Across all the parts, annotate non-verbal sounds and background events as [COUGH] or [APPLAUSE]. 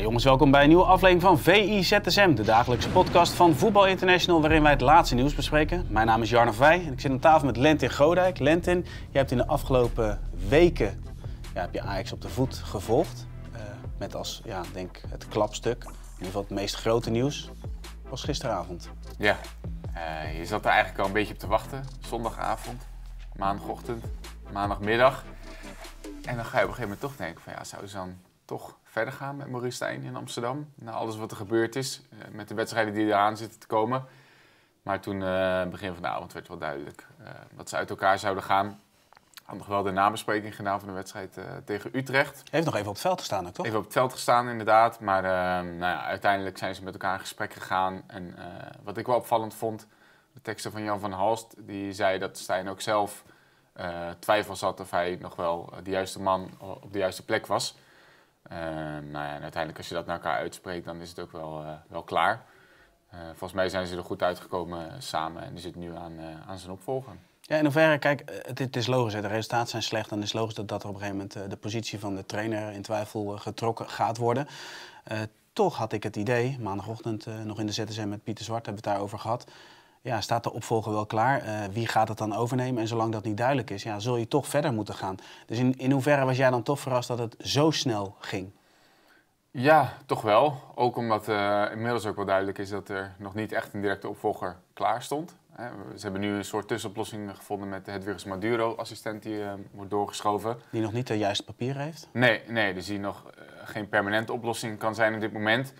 jongens, welkom bij een nieuwe aflevering van VIZSM, de dagelijkse podcast van Voetbal International, waarin wij het laatste nieuws bespreken. Mijn naam is Jarno Vrij en ik zit aan tafel met Lentin Godijk. Lentin, jij hebt in de afgelopen weken ja, heb je Ajax op de voet gevolgd. Eh, met als, ja, denk het klapstuk, in ieder geval het meest grote nieuws, was gisteravond. Ja, eh, je zat er eigenlijk al een beetje op te wachten. Zondagavond, maandagochtend, maandagmiddag. En dan ga je op een gegeven moment toch denken van ja, zou ze dan toch verder gaan met Maurice Stijn in Amsterdam. Na alles wat er gebeurd is, eh, met de wedstrijden die eraan zitten te komen. Maar toen, eh, begin van de avond, werd wel duidelijk eh, dat ze uit elkaar zouden gaan. Had nog wel de nabespreking gedaan van de wedstrijd tegen Utrecht. Heeft nog even op het veld gestaan, ook, toch? Even op het veld gestaan, inderdaad. Maar nou ja, uiteindelijk zijn ze met elkaar in gesprek gegaan. En wat ik wel opvallend vond, de teksten van Jan van Halst, die zei dat Stijn ook zelf twijfel zat of hij nog wel de juiste man op de juiste plek was. Eh, nou ja, en uiteindelijk als je dat naar elkaar uitspreekt, dan is het ook wel, eh, wel klaar. Eh, volgens mij zijn ze er goed uitgekomen samen en is het nu aan, aan zijn opvolger. Ja, in hoeverre, kijk, het, het is logisch. Hè. De resultaten zijn slecht. Dan is het logisch dat, dat er op een gegeven moment de positie van de trainer in twijfel getrokken gaat worden. toch had ik het idee, maandagochtend nog in de ZSM met Pieter Zwart hebben we het daarover gehad ja, staat de opvolger wel klaar? Eh, wie gaat het dan overnemen? En zolang dat niet duidelijk is, ja, zul je toch verder moeten gaan. Dus in, in hoeverre was jij dan toch verrast dat het zo snel ging? Ja, toch wel. Ook omdat eh, inmiddels ook wel duidelijk is dat er nog niet echt een directe opvolger klaar stond. ze hebben nu een soort tussenoplossing gevonden met Hedwigs Maduro, assistent die uh, wordt doorgeschoven. Die nog niet de juiste papieren heeft? Nee, nee dus die nog geen permanente oplossing kan zijn op dit moment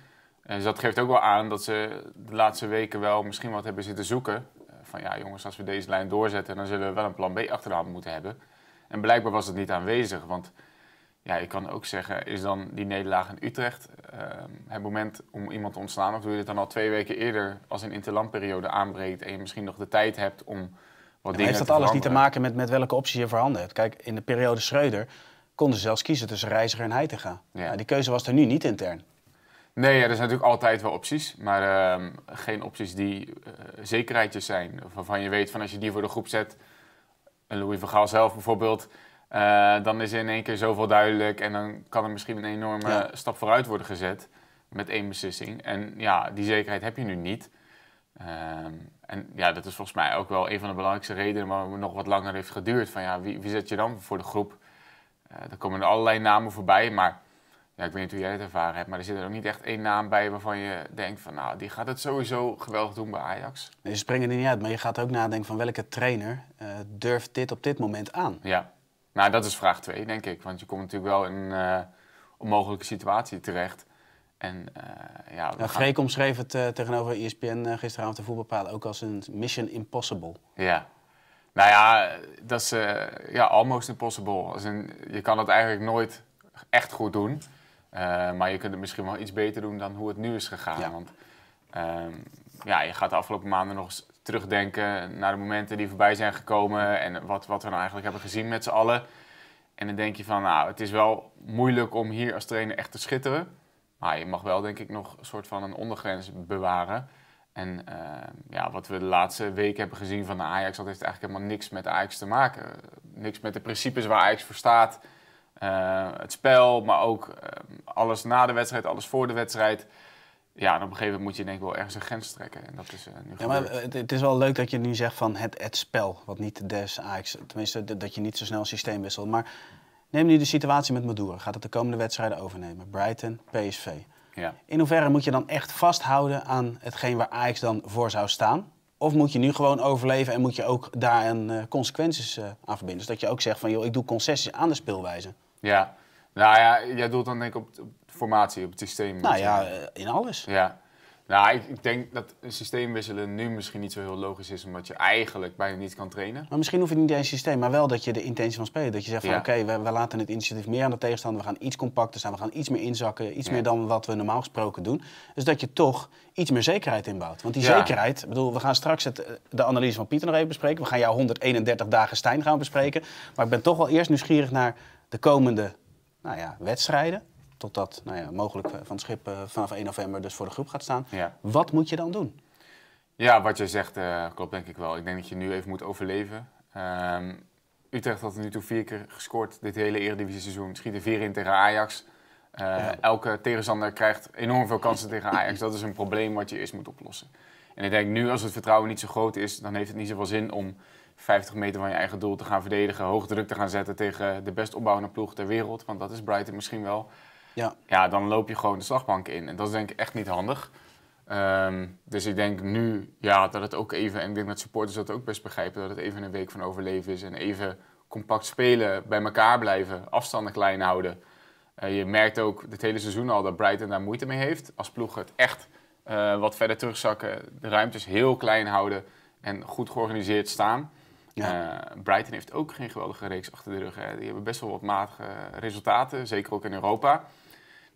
dus dat geeft ook wel aan dat ze de laatste weken wel misschien wat hebben zitten zoeken. van ja, jongens, als we deze lijn doorzetten, dan zullen we wel een plan B hand moeten hebben. En blijkbaar was het niet aanwezig. Want ja, ik kan ook zeggen, is dan die nederlaag in Utrecht ehm, het moment om iemand te ontslaan? Of doe je dit dan al twee weken eerder als een interlandperiode aanbreekt en je misschien nog de tijd hebt om wat dingen te doen. heeft dat alles niet te maken met, met welke opties je voorhanden hebt? Kijk, in de periode Schreuder konden ze zelfs kiezen tussen Reiziger en Heitinga. Ja. Nou, die keuze was er nu niet intern. Nee, er zijn natuurlijk altijd wel opties, maar ehm, geen opties die uh, zekerheidjes zijn. Waarvan je weet van als je die voor de groep zet, Louis van Gaal zelf bijvoorbeeld, eh, dan is in één keer zoveel duidelijk en dan kan er misschien een enorme stap vooruit worden gezet met één beslissing. En ja, die zekerheid heb je nu niet. Ehm, en ja, dat is volgens mij ook wel een van de belangrijkste redenen waarom het nog wat langer heeft geduurd. Van ja, wie, wie zet je dan voor de groep? Eh, er komen er allerlei namen voorbij, maar ja, ik weet niet hoe jij het ervaren hebt, maar er zit er ook niet echt één naam bij waarvan je denkt van, nou, die gaat het sowieso geweldig doen bij Ajax. Nee, ze springen er niet uit, maar je gaat ook nadenken van welke trainer eh, durft dit op dit moment aan? Ja, nou, dat is vraag twee, denk ik. Want je komt natuurlijk wel in eh, een onmogelijke situatie terecht. En, uh, ja, nou, omschreef het tegenover ESPN gisteravond de voetbalpalen ook als een mission impossible. Ja, nou ja, dat is ja, almost impossible. je kan het eigenlijk nooit echt goed doen. Eh, maar je kunt het misschien wel iets beter doen dan hoe het nu is gegaan. Ja. Want ehm, ja, je gaat de afgelopen maanden nog eens terugdenken naar de momenten die voorbij zijn gekomen en wat, wat we nou eigenlijk hebben gezien met z'n allen. En dan denk je van, nou, het is wel moeilijk om hier als trainer echt te schitteren. Maar je mag wel, denk ik, nog een soort van een ondergrens bewaren. En ehm, ja, wat we de laatste weken hebben gezien van de Ajax, dat heeft eigenlijk helemaal niks met Ajax te maken. Niks met de principes waar Ajax voor staat. Eh, het spel, maar ook eh, alles na de wedstrijd, alles voor de wedstrijd. Ja, en op een gegeven moment moet je denk ik wel ergens een grens trekken. En dat is uh, nu ja, maar het, is wel leuk dat je nu zegt van het, het spel, wat niet des Ajax, tenminste dat je niet zo snel een systeem wisselt. Maar neem nu de situatie met Maduro. Gaat het de komende wedstrijden overnemen? Brighton, PSV. Ja. In hoeverre moet je dan echt vasthouden aan hetgeen waar Ajax dan voor zou staan? Of moet je nu gewoon overleven en moet je ook daar een, consequenties aan verbinden? Dus dat je ook zegt van joh, ik doe concessies aan de speelwijze. Ja, nou ja, jij doet dan denk ik op, de formatie, op het systeem. Nou ja, eh, eh, in alles. Ja. Nou, ik, denk dat een systeem wisselen nu misschien niet zo heel logisch is, omdat je eigenlijk bijna niet kan trainen. Maar misschien hoeft het niet eens systeem, maar wel dat je de intentie van spelen. Dat je zegt van oké, we, we, laten het initiatief meer aan de tegenstander, we gaan iets compacter zijn, we gaan iets meer inzakken, iets meer dan wat we normaal gesproken doen. Dus dat je toch iets meer zekerheid inbouwt. Want die zekerheid, ik bedoel, we gaan straks het, eh, de analyse van Pieter nog even bespreken. We gaan jouw 131 dagen Stijn gaan bespreken. Maar ik ben toch wel eerst nieuwsgierig naar de komende nou ja, wedstrijden totdat nou ja, mogelijk eh, van het schip eh, vanaf 1 november dus voor de groep gaat staan. Wat moet je dan doen? Ja, wat je zegt eh, klopt denk ik wel. Ik denk dat je nu even moet overleven. Ehm, Utrecht had nu toe vier keer gescoord dit hele Eredivisie-seizoen. Schieten vier in tegen Ajax. Ehm, elke tegenstander krijgt enorm veel kansen tegen Ajax. Dat is een probleem wat je eerst moet oplossen. En ik denk nu, als het vertrouwen niet zo groot is, dan heeft het niet zoveel zin om 50 meter van je eigen doel te gaan verdedigen, hoog druk te gaan zetten tegen de best opbouwende ploeg ter wereld. Want dat is Brighton misschien wel. Ja. ja, dan loop je gewoon de slagbank in. En dat is denk ik echt niet handig. Ehm, dus ik denk nu ja, dat het ook even, en ik denk dat supporters dat ook best begrijpen, dat het even een week van overleven is. En even compact spelen, bij elkaar blijven, afstanden klein houden. Eh, je merkt ook het hele seizoen al dat Brighton daar moeite mee heeft. Als ploeg het echt eh, wat verder terugzakken, de ruimtes heel klein houden en goed georganiseerd staan. Ja. Eh, Brighton heeft ook geen geweldige reeks achter de rug. Hè. Die hebben best wel wat matige resultaten, zeker ook in Europa.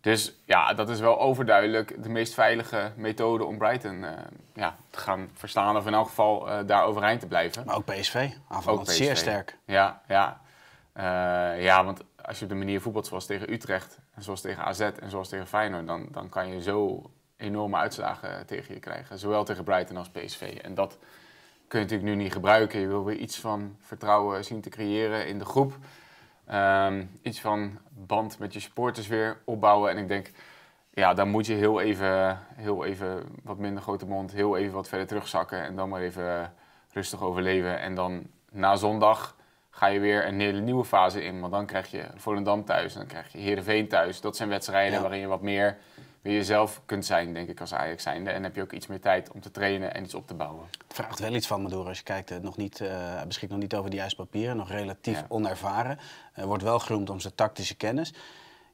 Dus ja, dat is wel overduidelijk de meest veilige methode om Brighton uh, ja, te gaan verstaan. Of in elk geval eh, daar overeind te blijven. Maar ook PSV. Aanvallend zeer sterk. Ja, ja. Uh, ja, want als je op de manier voetbalt zoals tegen Utrecht, en zoals tegen AZ en zoals tegen Feyenoord, dan, dan kan je zo enorme uitslagen tegen je krijgen. Zowel tegen Brighton als PSV. En dat kun je natuurlijk nu niet gebruiken. Je wil weer iets van vertrouwen zien te creëren in de groep. Ehm, iets van band met je supporters weer opbouwen. En ik denk, ja, dan moet je heel even, heel even wat minder grote mond, heel even wat verder terugzakken. En dan maar even rustig overleven. En dan na zondag ga je weer een hele nieuwe fase in. Want dan krijg je Volendam thuis, dan krijg je Heerenveen thuis. Dat zijn wedstrijden waarin je wat meer weer jezelf kunt zijn, denk ik, als Ajax zijnde. En heb je ook iets meer tijd om te trainen en iets op te bouwen. Het vraagt wel iets van me door als je kijkt. Eh, nog niet, beschikt eh, nog niet over die juiste papieren, nog relatief onervaren. Uh, wordt wel geroemd om zijn tactische kennis.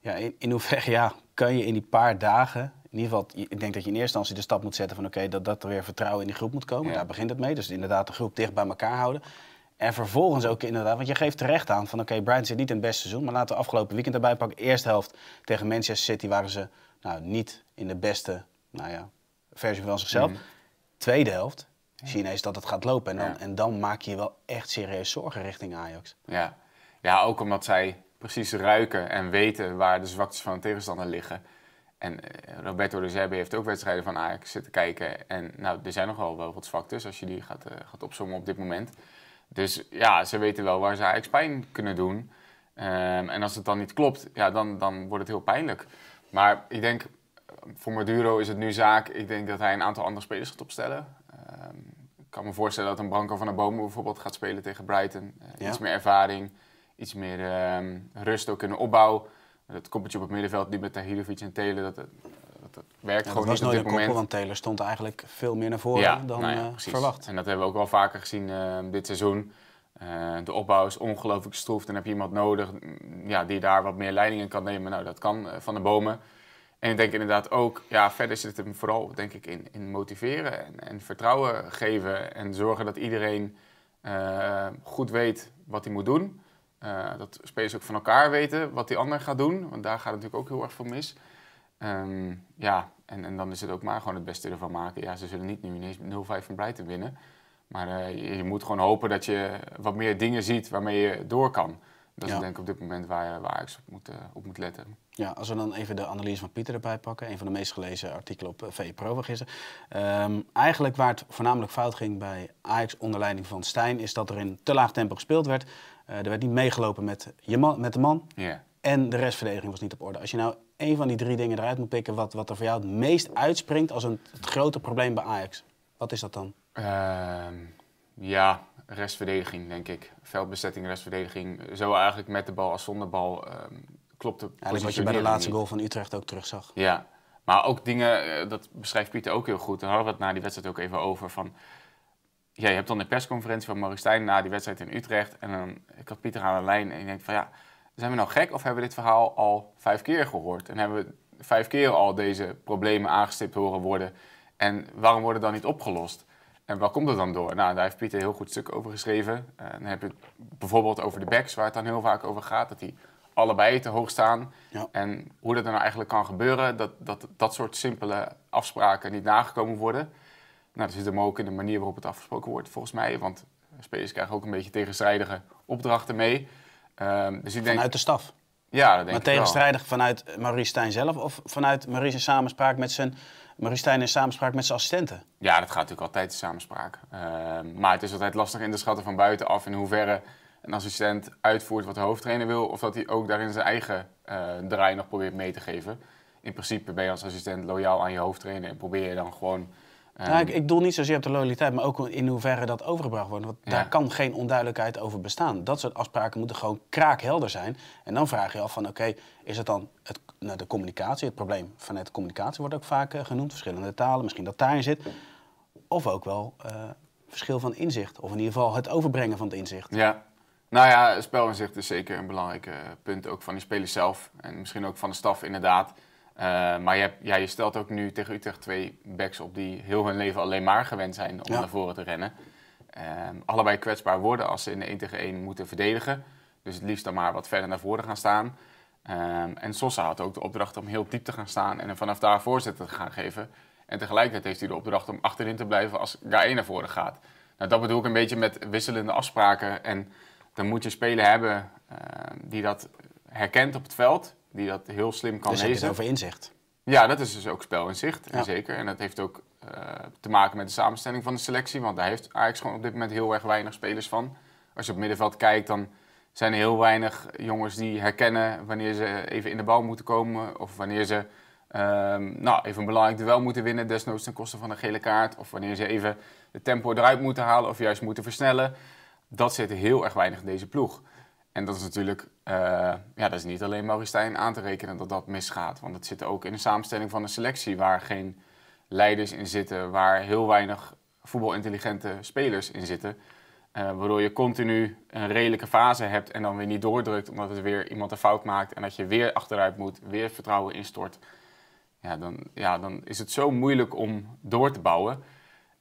Ja, in, in hoeverre ja, kan je in die paar dagen in ieder geval, ik denk dat je in eerste instantie de stap moet zetten van oké, dat, dat er weer vertrouwen in die groep moet komen. Daar begint het mee. Dus inderdaad de groep dicht bij elkaar houden. En vervolgens ook inderdaad, want je geeft terecht aan van oké, okay, Brian zit niet in het beste seizoen. Maar laten we afgelopen weekend erbij pakken. Eerste helft tegen Manchester City waren ze nou, niet in de beste nou ja, versie van zichzelf. Mhm. Tweede helft zie je ineens dat het gaat lopen. En dan, en dan maak je je wel echt serieus zorgen richting Ajax. Ja. ja, ook omdat zij precies ruiken en weten waar de zwaktes van de tegenstander liggen. En eh, Roberto de Zerbe heeft ook wedstrijden van Ajax zitten kijken. En nou, er zijn nogal wel wat zwaktes als je die gaat, uh, gaat opzommen op dit moment. Dus ja, ze weten wel waar ze Ajax pijn kunnen doen. Ehm, en als het dan niet klopt, ja, dan, dan wordt het heel pijnlijk. Maar ik denk, voor Maduro is het nu zaak. Ik denk dat hij een aantal andere spelers gaat opstellen. Ehm, ik kan me voorstellen dat een Branco van der Bomen bijvoorbeeld gaat spelen tegen Brighton. Eh, iets meer ervaring, iets meer ehm, rust ook in de opbouw. Dat koppeltje op het middenveld, die met Tahirovic en Telen, eh, dat, dat, werkt gewoon niet op dit moment. Dat was nooit een want Telen stond eigenlijk veel meer naar voren dan nou eh, verwacht. En dat hebben we ook wel vaker gezien ehm, dit seizoen. Eh, de opbouw is ongelooflijk stroef. Dan heb je iemand nodig mm, ja, die daar wat meer leiding in kan nemen. Nou, dat kan eh, van de bomen. En ik denk inderdaad ook, ja, verder zit het hem vooral denk ik, in, in motiveren en, en vertrouwen geven. En zorgen dat iedereen eh, goed weet wat hij moet doen. dat spelers ook van elkaar weten wat die ander gaat doen. Want daar gaat het natuurlijk ook heel erg van mis. Ehm, ja, en, en dan is het ook maar gewoon het beste ervan maken. Ja, ze zullen niet nu ineens 0-5 van te winnen. Maar eh, je moet gewoon hopen dat je wat meer dingen ziet waarmee je door kan. Dat is denk ik op dit moment waar, eh, waar ik op moet, eh, op moet letten. Ja, als we dan even de analyse van Pieter erbij pakken. Een van de meest gelezen artikelen op VPRO e van gisteren. Um, eigenlijk waar het voornamelijk fout ging bij Ajax onder leiding van Stijn... is dat er in te laag tempo gespeeld werd. er werd niet meegelopen met, je man, met de man. En de restverdediging was niet op orde. Als je nou een van die drie dingen eruit moet pikken... wat, wat er voor jou het meest uitspringt als een, het grote probleem bij Ajax... wat is dat dan? Ehm, ja, restverdediging, denk ik. Veldbezetting, restverdediging. Zo eigenlijk met de bal als zonder bal ehm, klopt het. Eigenlijk wat je bij de laatste goal van Utrecht ook terugzag. Ja, maar ook dingen, eh, dat beschrijft Pieter ook heel goed. Daar hadden we het na die wedstrijd ook even over. Van, ja, je hebt dan de persconferentie van Mark na die wedstrijd in Utrecht. En dan, ik had Pieter aan de lijn en ik denk van ja, zijn we nou gek of hebben we dit verhaal al vijf keer gehoord? En hebben we vijf keer al deze problemen aangestipt horen worden? En waarom worden dan niet opgelost? En waar komt dat dan door? Nou, daar heeft Pieter een heel goed stuk over geschreven. Eh, dan heb je bijvoorbeeld over de backs, waar het dan heel vaak over gaat. Dat die allebei te hoog staan. Ja. En hoe dat er nou eigenlijk kan gebeuren, dat, dat dat soort simpele afspraken niet nagekomen worden. Nou, dat zit hem ook in de manier waarop het afgesproken wordt, volgens mij. Want spelers krijgen ook een beetje tegenstrijdige opdrachten mee. Um, dus ik denk... Vanuit de staf? Ja, dat denk maar ik Maar tegenstrijdig vanuit Maurice Stijn zelf of vanuit Maurice in samenspraak met zijn Maristijn in samenspraak met zijn assistenten. Ja, dat gaat natuurlijk altijd in samenspraak. Ehm, maar het is altijd lastig in te schatten van buitenaf in hoeverre een assistent uitvoert wat de hoofdtrainer wil, of dat hij ook daarin zijn eigen eh, draai nog probeert mee te geven. In principe ben je als assistent loyaal aan je hoofdtrainer en probeer je dan gewoon nou, ik, ehm, ik doel niet zozeer op de loyaliteit, maar ook in hoeverre dat overgebracht wordt. Want daar kan geen onduidelijkheid over bestaan. Dat soort afspraken moeten gewoon kraakhelder zijn. En dan vraag je af van, oké, is het dan het, nou, de communicatie? Het probleem vanuit de communicatie wordt ook vaak eh, genoemd. Verschillende talen, misschien dat daarin zit. Of ook wel uh, verschil van inzicht. Of in ieder geval het overbrengen van het inzicht. Ja. Nou ja, spelinzicht is zeker een belangrijk eh, punt. Ook van die spelers zelf. En misschien ook van de staf inderdaad. Eh, maar je, ja, je stelt ook nu tegen Utrecht twee backs op die heel hun leven alleen maar gewend zijn om naar voren te rennen. Ehm, allebei kwetsbaar worden als ze in de 1 tegen 1 moeten verdedigen. Dus het liefst dan maar wat verder naar voren gaan staan. Ehm, en Sosa had ook de opdracht om heel diep te gaan staan en vanaf daar voorzetten te gaan geven. En tegelijkertijd heeft hij de opdracht om achterin te blijven als GA1 naar voren gaat. Nou, dat bedoel ik een beetje met wisselende afspraken. En dan moet je spelen hebben ehm, die dat herkent op het veld die dat heel slim kan dus lezen. Dus het over inzicht. Ja, dat is dus ook spel inzicht, en zeker. En dat heeft ook eh, te maken met de samenstelling van de selectie. Want daar heeft Ajax gewoon op dit moment heel erg weinig spelers van. Als je op middenveld kijkt, dan zijn er heel weinig jongens die herkennen wanneer ze even in de bal moeten komen. Of wanneer ze ehm, nou, even een belangrijk duel moeten winnen, desnoods ten koste van een gele kaart. Of wanneer ze even het tempo eruit moeten halen of juist moeten versnellen. Dat zit heel erg weinig in deze ploeg. En dat is natuurlijk, eh, ja, dat is niet alleen Mauristijn aan te rekenen dat dat misgaat. Want het zit ook in de samenstelling van een selectie waar geen leiders in zitten, waar heel weinig voetbalintelligente spelers in zitten. Eh, waardoor je continu een redelijke fase hebt en dan weer niet doordrukt omdat het weer iemand een fout maakt en dat je weer achteruit moet, weer vertrouwen instort. Ja, dan, ja, dan is het zo moeilijk om door te bouwen. En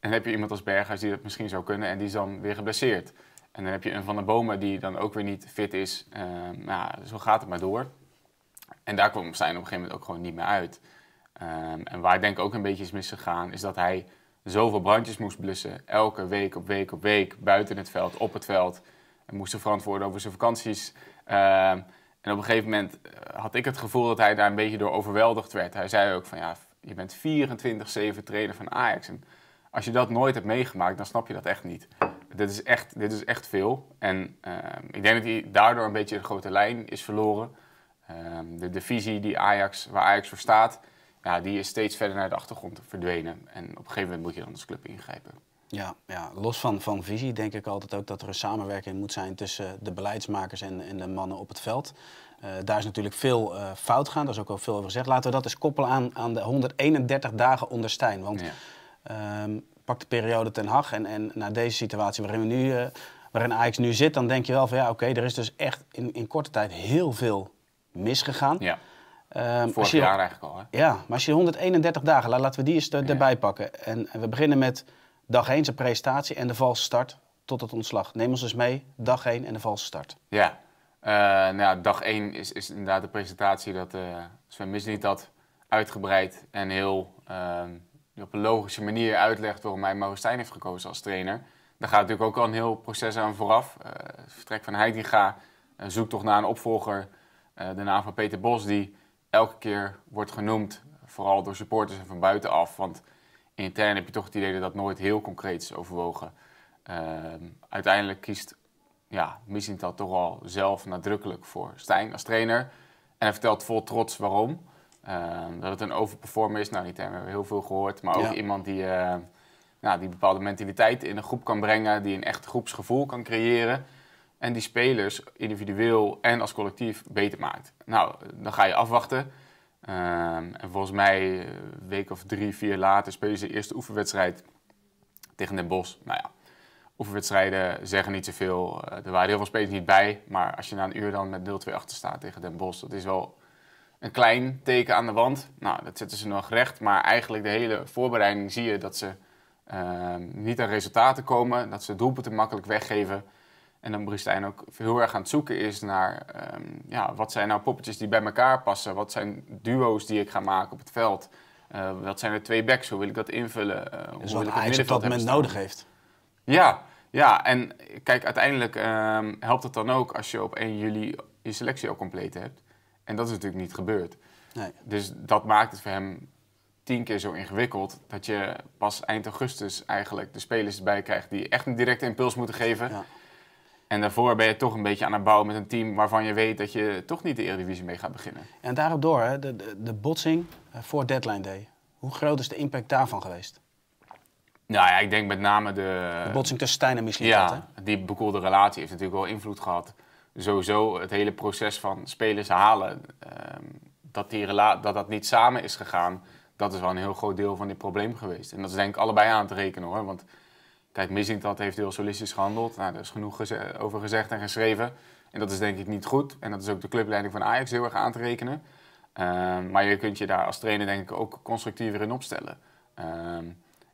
dan heb je iemand als Berghuis die dat misschien zou kunnen en die is dan weer geblesseerd. En dan heb je een Van der Bomen die dan ook weer niet fit is. Uh, nou, zo gaat het maar door. En daar kwam zijn op een gegeven moment ook gewoon niet meer uit. Ehm, en waar ik denk ook een beetje is misgegaan, is dat hij zoveel brandjes moest blussen. Elke week op week op week, buiten het veld, op het veld. Hij moest zich verantwoorden over zijn vakanties. Ehm, en op een gegeven moment eh, had ik het gevoel dat hij daar een beetje door overweldigd werd. Hij zei ook van ja, je bent 24-7 trainer van Ajax. En als je dat nooit hebt meegemaakt, dan snap je dat echt niet dit is echt, dit is echt veel. En ehm, ik denk dat hij daardoor een beetje de grote lijn is verloren. Ehm, de, visie die Ajax, waar Ajax voor staat, ja, die is steeds verder naar de achtergrond verdwenen. En op een gegeven moment moet je dan als club ingrijpen. Ja, ja, los van, van visie denk ik altijd ook dat er een samenwerking moet zijn tussen de beleidsmakers en, en de mannen op het veld. Eh, daar is natuurlijk veel eh, fout gaan, daar is ook al veel over gezegd. Laten we dat eens koppelen aan, aan de 131 dagen onder Stijn. Want ehm, pak de periode Ten Hag en, en naar deze situatie waarin, we nu, uh, waarin Ajax nu zit, dan denk je wel van ja, oké, er is dus echt in, in korte tijd heel veel misgegaan. Ja. Um, Vorig jaar eigenlijk al, hè? Ja, maar als je 131 dagen, laten we die eens erbij pakken. En, we beginnen met dag 1 zijn presentatie en de valse start tot het ontslag. Neem ons dus mee, dag 1 en de valse start. Ja, eh, nou, dag 1 is, is inderdaad de presentatie dat uh, Sven niet dat uitgebreid en heel ehm, op een logische manier uitlegt waarom hij Stijn heeft gekozen als trainer. Daar gaat natuurlijk ook al een heel proces aan vooraf. Uh, het vertrek van en een toch naar een opvolger. Eh, de naam van Peter Bos, die elke keer wordt genoemd, vooral door supporters en van buitenaf. Want intern heb je toch het idee dat dat nooit heel concreet is overwogen. Ehm, uiteindelijk kiest ja, dat toch al zelf nadrukkelijk voor Stijn als trainer. En hij vertelt vol trots waarom. Ehm, dat het een overperformer is, nou die term hebben we heel veel gehoord. Maar ook iemand die, eh, nou, die bepaalde mentaliteit in een groep kan brengen, die een echt groepsgevoel kan creëren. En die spelers individueel en als collectief beter maakt. Nou, dan ga je afwachten. Ehm, en volgens mij, een eh, week of drie, vier later, spelen ze de eerste oefenwedstrijd tegen Den Bosch. Nou ja, oefenwedstrijden zeggen niet zoveel. Eh, er waren heel veel spelers niet bij. Maar als je na een uur dan met 0-2 achter staat tegen Den Bosch, dat is wel een klein teken aan de wand. Nou, dat zetten ze nog recht, maar eigenlijk de hele voorbereiding zie je dat ze ehm, niet aan resultaten komen, dat ze doelpunten makkelijk weggeven. En dan Bristijn ook heel erg aan het zoeken is naar ehm, ja, wat zijn nou poppetjes die bij elkaar passen, wat zijn duo's die ik ga maken op het veld. Eh, wat zijn de twee backs? Hoe wil ik dat invullen? Uh, hoe dus wil ik het op dat moment nodig heeft. Ja, ja, en kijk, uiteindelijk ehm, helpt het dan ook als je op 1 juli je selectie al compleet hebt. En dat is natuurlijk niet gebeurd. Nee. Dus dat maakt het voor hem tien keer zo ingewikkeld dat je pas eind augustus eigenlijk de spelers erbij krijgt die echt een directe impuls moeten geven. Ja. En daarvoor ben je toch een beetje aan het bouwen met een team waarvan je weet dat je toch niet de Eredivisie mee gaat beginnen. En daarop door, hè, de, de, botsing eh, voor deadline day. Hoe groot is de impact daarvan geweest? Nou ja, ik denk met name de... de botsing tussen Stijn en misschien Ja, hè? die bekoelde relatie heeft natuurlijk wel invloed gehad sowieso het hele proces van spelers halen, ehm, dat, die dat dat niet samen is gegaan, dat is wel een heel groot deel van dit probleem geweest. En dat is denk ik allebei aan te rekenen hoor. Want kijk, Missing dat heeft heel solistisch gehandeld. Nou, daar is genoeg over gezegd en geschreven. En dat is denk ik niet goed. En dat is ook de clubleiding van Ajax heel erg aan te rekenen. Ehm, maar je kunt je daar als trainer denk ik ook constructiever in opstellen. Ehm,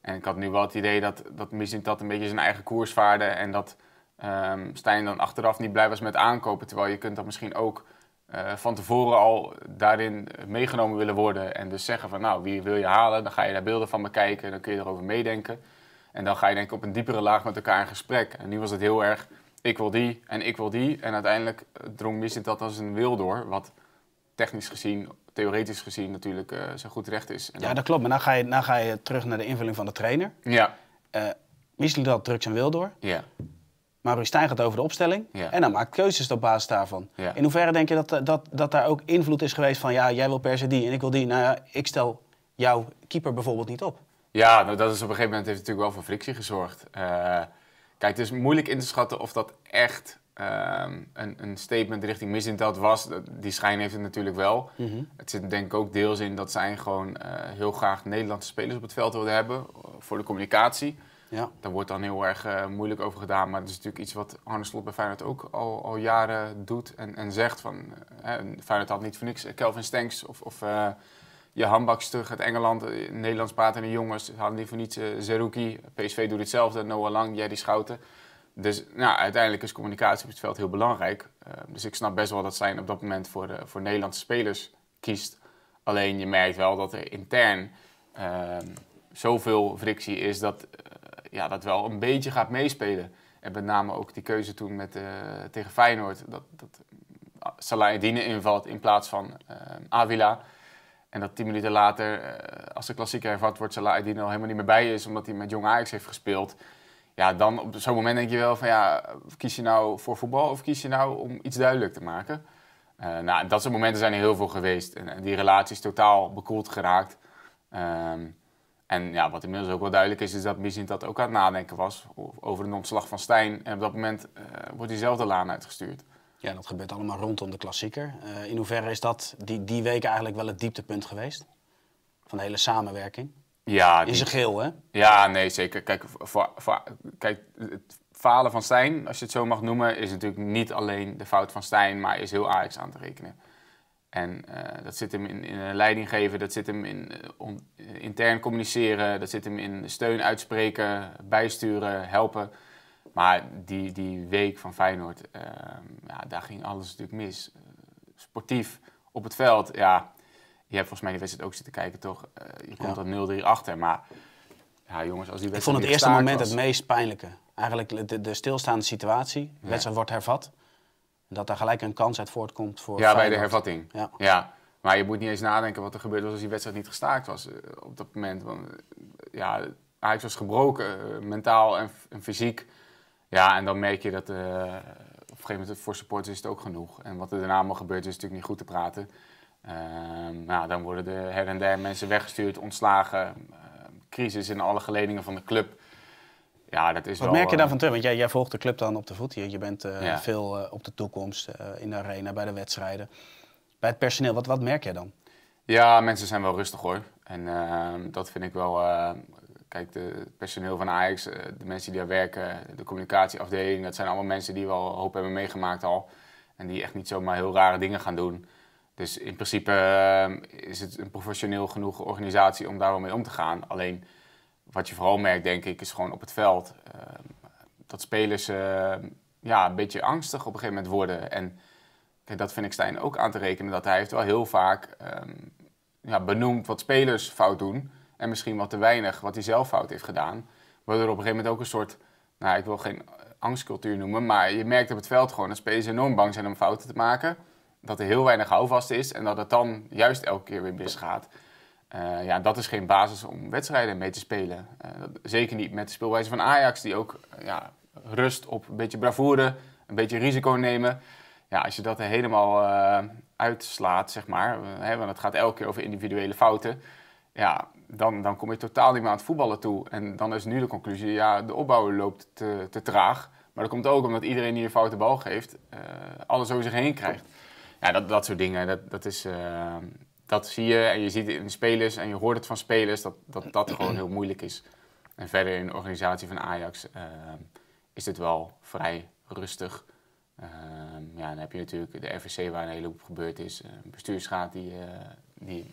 en ik had nu wel het idee dat, dat Missing dat een beetje zijn eigen koers vaarde en dat Um, sta je dan achteraf niet blij was met aankopen, terwijl je kunt dat misschien ook eh, van tevoren al daarin meegenomen willen worden. En dus zeggen van nou, wie wil je halen? Dan ga je daar beelden van bekijken, dan kun je erover meedenken. En dan ga je denk ik op een diepere laag met elkaar in gesprek. En nu was het heel erg, ik wil die en ik wil die. En uiteindelijk eh, drong Missit dat als een wil door, wat technisch gezien, theoretisch gezien natuurlijk uh, zo goed recht is. En ja, dat klopt. Maar dan ga, je, dan ga je terug naar de invulling van de trainer. Ja. Uh, Mislit dat druk zijn wil door. Ja. Maurice Stijn gaat over de opstelling en dan maakt keuzes op basis daarvan. In hoeverre denk je dat, eh, dat, dat daar ook invloed is geweest van... ja, jij wil per se die en ik wil die. Nou ja, ik stel jouw keeper bijvoorbeeld niet op. Ja, nou, dat is op een gegeven moment heeft natuurlijk wel voor frictie gezorgd. Eh, kijk, het is moeilijk in te schatten of dat echt ehm, een, een, statement richting misinteld was. Die schijn heeft het natuurlijk wel. Mhm. Het zit denk ik ook deels in dat zij gewoon eh, heel graag Nederlandse spelers op het veld wilden hebben voor de communicatie. Ja. Daar wordt dan heel erg eh, moeilijk over gedaan. Maar dat is natuurlijk iets wat Arne Slot bij Feyenoord ook al, al jaren doet en, en zegt. Van, eh, Feyenoord had niet voor niks eh, Kelvin Stenks of, of uh, je handbaks terug uit Engeland. Nederlands en jongens hadden niet voor niets uh, PSV doet hetzelfde. Noah Lang, Jerry Schouten. Dus nou, uiteindelijk is communicatie op het veld heel belangrijk. dus ik snap best wel dat zij op dat moment voor, voor Nederlandse spelers kiest. Alleen je merkt wel dat er intern ehm, zoveel frictie is dat ja, dat wel een beetje gaat meespelen. En met name ook die keuze toen met, eh, tegen Feyenoord. Dat, dat Salah Dine invalt in plaats van eh, Avila. En dat tien minuten later, eh, als de klassieker hervat wordt, Salah Dine al helemaal niet meer bij is. Omdat hij met Jong Ajax heeft gespeeld. Ja, dan op zo'n moment denk je wel van ja, kies je nou voor voetbal of kies je nou om iets duidelijk te maken? nou, dat soort momenten zijn er heel veel geweest. En, die relatie is totaal bekoeld geraakt. Ehm, en ja, wat inmiddels ook wel duidelijk is, is dat misint dat ook aan het nadenken was over een ontslag van Stijn. En op dat moment eh, wordt diezelfde laan uitgestuurd. Ja, dat gebeurt allemaal rondom de klassieker. Eh, in hoeverre is dat die, die week eigenlijk wel het dieptepunt geweest? Van de hele samenwerking? Ja. is zijn geel, hè? Ja, nee, zeker. Kijk, kijk, het falen van Stijn, als je het zo mag noemen, is natuurlijk niet alleen de fout van Stijn, maar is heel Ajax aan te rekenen. En eh, dat zit hem in, in leiding geven, dat zit hem in eh, eh, intern communiceren, dat zit hem in steun uitspreken, bijsturen, helpen. Maar die, die week van Feyenoord, ehm, ja, daar ging alles natuurlijk mis. sportief op het veld, ja, je hebt volgens mij die wedstrijd ook zitten kijken, toch? je komt ja. er 0-3 achter, maar ja, jongens, als die wedstrijd Ik vond het eerste moment het meest pijnlijke. Eigenlijk de, stilstaande situatie, de wedstrijd wordt hervat dat daar gelijk een kans uit voortkomt voor. Ja, bij de hervatting. Ja. ja. Maar je moet niet eens nadenken wat er gebeurd was als die wedstrijd niet gestaakt was eh, op dat moment. Want eh, ja, Ajax was gebroken, eh, mentaal en, en fysiek. Ja, en dan merk je dat op een gegeven moment voor supporters is het ook genoeg. En wat er daarna allemaal gebeurt is natuurlijk niet goed te praten. Uh, nou, dan worden de her en der mensen weggestuurd, ontslagen, ehm, crisis in alle geledingen van de club. Ja, dat is Wat merk je eh, daarvan terug? Want jij, jij, volgt de club dan op de voet hier. Je bent eh, veel eh, op de toekomst, in de arena, bij de wedstrijden. Bij het personeel, wat, wat merk jij dan? Ja, mensen zijn wel rustig hoor. En ehm, dat vind ik wel, kijk, het personeel van Ajax, de mensen die daar werken, de communicatieafdeling, dat zijn allemaal mensen die wel hoop hebben meegemaakt al. En die echt niet zomaar heel rare dingen gaan doen. Dus in principe ehm, is het een professioneel genoeg organisatie om daar wel mee om te gaan. Alleen wat je vooral merkt, denk ik, is gewoon op het veld ehm, dat spelers ehm, ja, een beetje angstig op een gegeven moment worden. En kijk, dat vind ik Stijn ook aan te rekenen, dat hij heeft wel heel vaak um, ja, benoemd wat spelers fout doen. En misschien wat te weinig wat hij zelf fout heeft gedaan. Waardoor op een gegeven moment ook een soort, nou ik wil geen angstcultuur noemen, maar je merkt op het veld gewoon dat spelers enorm bang zijn om fouten te maken. Dat er heel weinig houvast is en dat het dan juist elke keer weer misgaat. Eh, ja, dat is geen basis om wedstrijden mee te spelen. Eh, zeker niet met de speelwijze van Ajax, die ook eh, ja, rust op een beetje bravoure, een beetje risico nemen. Ja, als je dat er helemaal uitslaat, zeg maar, hè, want het gaat elke keer over individuele fouten, ja, dan, dan kom je totaal niet meer aan het voetballen toe. En dan is nu de conclusie, ja, de opbouw loopt te, te traag. Maar dat komt ook omdat iedereen die een foute bal geeft, alles over zich heen krijgt. Ja, dat, dat soort dingen, dat, dat is dat zie je en je ziet het in spelers en je hoort het van spelers dat dat, dat gewoon heel moeilijk is. En verder in de organisatie van Ajax ehm, is het wel vrij rustig. Ehm, ja, dan heb je natuurlijk de RVC waar een hele hoop gebeurd is. Ehm, een bestuursraad die, eh, die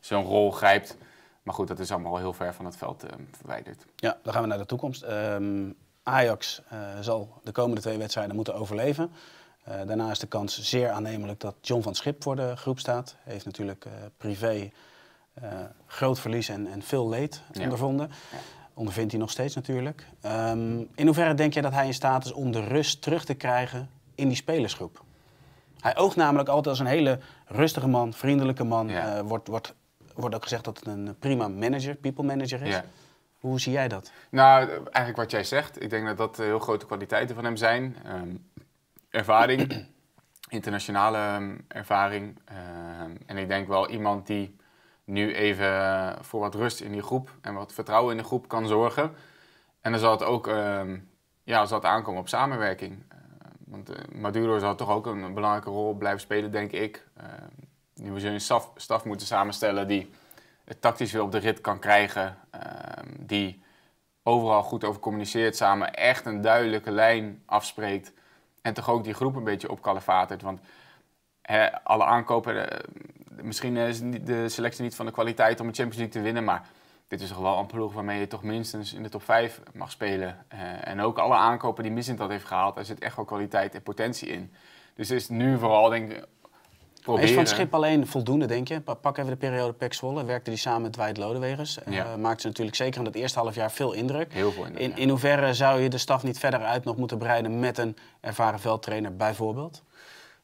zo'n rol grijpt. Maar goed, dat is allemaal heel ver van het veld verwijderd. Ja, dan gaan we naar de toekomst. Ajax eh, zal de komende twee wedstrijden moeten overleven. Eh, daarna is de kans zeer aannemelijk dat John van Schip voor de groep staat. Hij heeft natuurlijk eh, privé eh, groot verlies en, en veel leed ondervonden. Ondervindt hij nog steeds natuurlijk. Ehm, in hoeverre denk jij dat hij in staat is om de rust terug te krijgen in die spelersgroep? Hij oogt namelijk altijd als een hele rustige man, vriendelijke man. Ja. wordt, wordt, wordt ook gezegd dat het een prima manager, people manager is. Hoe zie jij dat? Nou, eigenlijk wat jij zegt. Ik denk dat dat heel grote kwaliteiten van hem zijn. Ehm, ervaring, [CLEARS THROAT] internationale ehm, ervaring. Ehm, en ik denk wel iemand die nu even eh, voor wat rust in die groep en wat vertrouwen in de groep kan zorgen. En dan zal het ook ehm, ja, zal het aankomen op samenwerking. want eh, Maduro zal toch ook een belangrijke rol blijven spelen, denk ik. nu we een staf, staf moeten samenstellen die het tactisch weer op de rit kan krijgen. die overal goed over communiceert, samen echt een duidelijke lijn afspreekt. En toch ook die groep een beetje opkalevaterd. Want alle aankopen, eh, misschien is de selectie niet van de kwaliteit om de Champions League te winnen. Maar dit is toch wel een ploeg waarmee je toch minstens in de top 5 mag spelen. Eh, en ook alle aankopen die Missint dat heeft gehaald, daar zit echt wel kwaliteit en potentie in. Dus is nu vooral denk Proberen. Is van het schip alleen voldoende, denk je? Pak even de periode Pek Zwolle. Werkte die samen met Dwight Lodewegers. Eh, maakte ze natuurlijk zeker in dat eerste half jaar veel indruk. Heel veel indruk, in, in hoeverre zou je de staf niet verder uit nog moeten breiden met een ervaren veldtrainer bijvoorbeeld?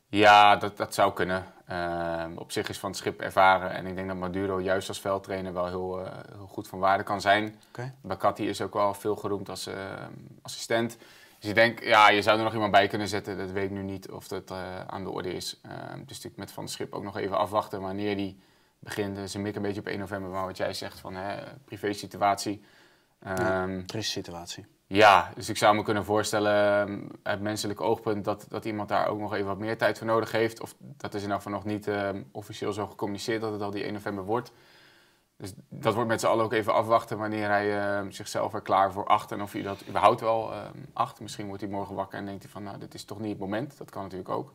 Ja, dat, dat zou kunnen. Ehm, op zich is van het schip ervaren. En ik denk dat Maduro juist als veldtrainer wel heel, eh, heel goed van waarde kan zijn. Okay. Bakati is ook wel veel geroemd als ehm, assistent. Dus ik denk, ja, je zou er nog iemand bij kunnen zetten. Dat weet ik nu niet of dat eh, aan de orde is. Eh, dus ik met Van het Schip ook nog even afwachten wanneer die begint. Dus ze mikken een beetje op 1 november, maar wat jij zegt van hè, privé situatie. Um, ja, ehm, situatie. Ja, dus ik zou me kunnen voorstellen ehm, uit menselijk oogpunt dat, dat iemand daar ook nog even wat meer tijd voor nodig heeft. Of dat is in ieder nog niet ehm, officieel zo gecommuniceerd dat het al die 1 november wordt. Dus dat wordt met z'n allen ook even afwachten wanneer hij ehm, zichzelf er klaar voor acht. En of hij dat überhaupt wel ehm, acht. Misschien wordt hij morgen wakker en denkt hij van, nou, dit is toch niet het moment. Dat kan natuurlijk ook.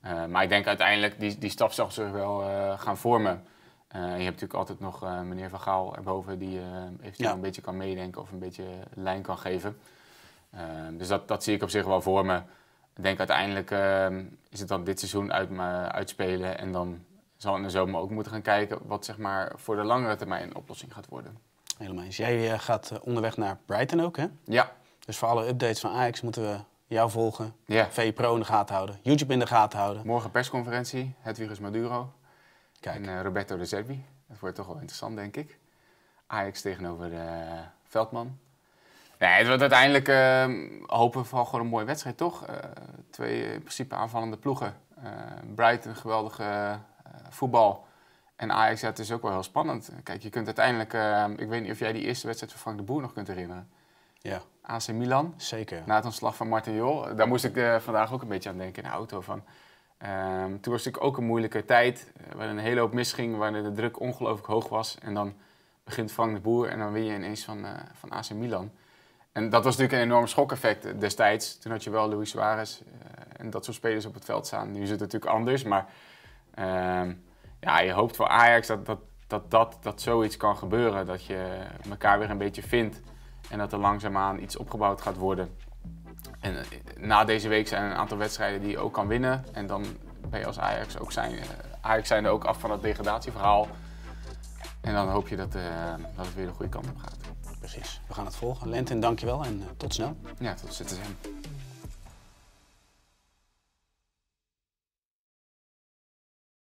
Eh, maar ik denk uiteindelijk, die, die stap zal zich wel eh, gaan vormen. Eh, je hebt natuurlijk altijd nog meneer Van Gaal erboven die eventueel een beetje kan meedenken of een beetje lijn kan geven. Ehm, dus dat, dat zie ik op zich wel voor me. Ik denk uiteindelijk is het dan dit seizoen uit, uitspelen en dan zal in de zomer ook moeten gaan kijken wat zeg maar, voor de langere termijn een oplossing gaat worden. Helemaal eens. Jij eh, gaat eh, onderweg naar Brighton ook, hè? Ja. Dus voor alle updates van Ajax moeten we jou volgen. Ja. VE Pro in de gaten houden. YouTube in de gaten houden. Morgen persconferentie. Het virus Maduro. Kijk. En eh, Roberto de Zerbi. Dat wordt toch wel interessant, denk ik. Ajax tegenover uh, Veldman. Nee, het wordt uiteindelijk ehm, hopen we vooral gewoon een mooie wedstrijd, toch? twee in principe aanvallende ploegen. Brighton, geweldige eh, voetbal. En Ajax, dat is ook wel heel spannend. Kijk, je kunt uiteindelijk... Eh, ik weet niet of jij die eerste wedstrijd van Frank de Boer nog kunt herinneren. Ja. AC Milan. Zeker. Na het ontslag van Martin Jol. Daar moest ik eh, vandaag ook een beetje aan denken in de auto. Van, ehm, toen was het natuurlijk ook een moeilijke tijd, uh, waarin een hele hoop misging, waarin de druk ongelooflijk hoog was. En dan begint Frank de Boer en dan win je ineens van, uh, van AC Milan. En dat was natuurlijk een enorm schokeffect destijds. Toen had je wel Luis Suarez en dat soort spelers op het veld staan. Nu is het natuurlijk anders, maar Ehm, ja, je hoopt voor Ajax dat dat, dat, dat dat zoiets kan gebeuren. Dat je elkaar weer een beetje vindt. En dat er langzaamaan iets opgebouwd gaat worden. En eh, na deze week zijn er een aantal wedstrijden die je ook kan winnen. En dan ben je als Ajax ook zijn, eh, Ajax zijn er ook af van dat degradatieverhaal. En dan hoop je dat, eh, dat het weer de goede kant op gaat. Precies. We gaan het volgen. Lenten, dankjewel en tot snel. Ja, tot zitten